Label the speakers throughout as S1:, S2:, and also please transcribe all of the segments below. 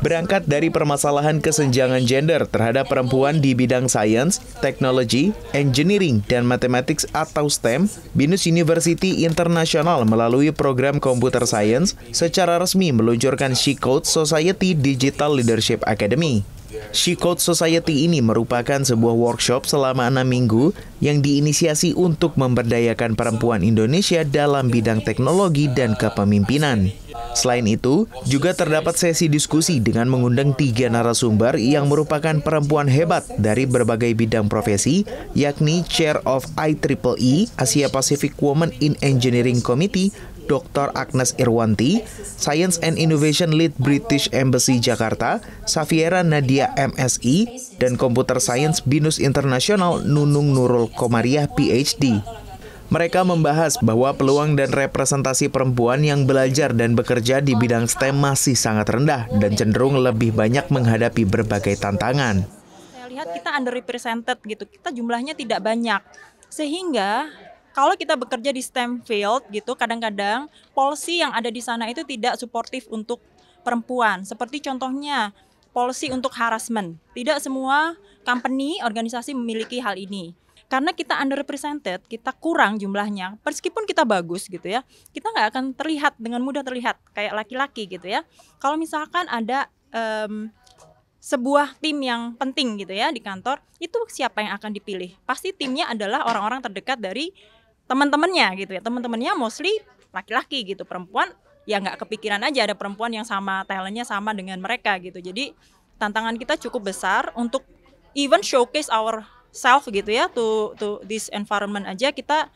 S1: Berangkat dari permasalahan kesenjangan gender terhadap perempuan di bidang sains, teknologi, engineering, dan matematik atau STEM, Binus University International melalui program Computer Science secara resmi meluncurkan She Code Society Digital Leadership Academy. She Code Society ini merupakan sebuah workshop selama enam minggu yang diinisiasi untuk memberdayakan perempuan Indonesia dalam bidang teknologi dan kepemimpinan. Selain itu, juga terdapat sesi diskusi dengan mengundang tiga narasumber yang merupakan perempuan hebat dari berbagai bidang profesi, yakni Chair of IEEE e, Asia Pacific Women in Engineering Committee, Dr. Agnes Irwanti, Science and Innovation Lead British Embassy Jakarta, Safiera Nadia MSI, dan Computer Science Binus Internasional Nunung Nurul Komariah PhD. Mereka membahas bahwa peluang dan representasi perempuan yang belajar dan bekerja di bidang STEM masih sangat rendah dan cenderung lebih banyak menghadapi berbagai tantangan.
S2: Saya lihat kita underrepresented gitu, kita jumlahnya tidak banyak. Sehingga kalau kita bekerja di STEM field gitu, kadang-kadang polisi yang ada di sana itu tidak suportif untuk perempuan. Seperti contohnya polisi untuk harassment. Tidak semua company, organisasi memiliki hal ini karena kita underrepresented kita kurang jumlahnya meskipun kita bagus gitu ya kita nggak akan terlihat dengan mudah terlihat kayak laki-laki gitu ya kalau misalkan ada um, sebuah tim yang penting gitu ya di kantor itu siapa yang akan dipilih pasti timnya adalah orang-orang terdekat dari teman-temannya gitu ya teman-temannya mostly laki-laki gitu perempuan ya nggak kepikiran aja ada perempuan yang sama talentnya sama dengan mereka gitu jadi tantangan kita cukup besar untuk even showcase our self gitu ya to to this environment aja kita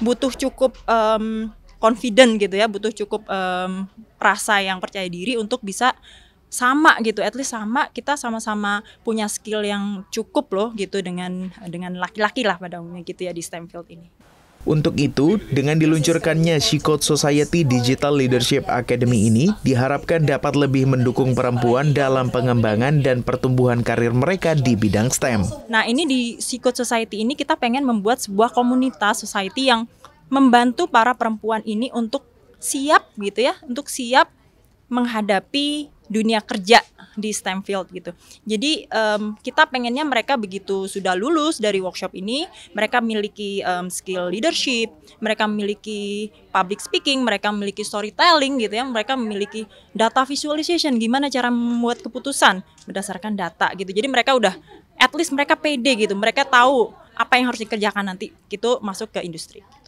S2: butuh cukup um, confident gitu ya butuh cukup um, rasa yang percaya diri untuk bisa sama gitu at least sama kita sama-sama punya skill yang cukup loh gitu dengan dengan laki-laki lah pada umumnya gitu ya di STEM field ini
S1: untuk itu, dengan diluncurkannya Shikot Society Digital Leadership Academy ini, diharapkan dapat lebih mendukung perempuan dalam pengembangan dan pertumbuhan karir mereka di bidang STEM.
S2: Nah, ini di Shikot Society ini kita pengen membuat sebuah komunitas society yang membantu para perempuan ini untuk siap gitu ya, untuk siap menghadapi dunia kerja di STEM field gitu. Jadi um, kita pengennya mereka begitu sudah lulus dari workshop ini, mereka memiliki um, skill leadership, mereka memiliki public speaking, mereka memiliki storytelling gitu ya, mereka memiliki data visualization, gimana cara membuat keputusan berdasarkan data gitu. Jadi mereka udah at least mereka pede gitu, mereka tahu apa yang harus dikerjakan nanti gitu masuk ke industri. Gitu.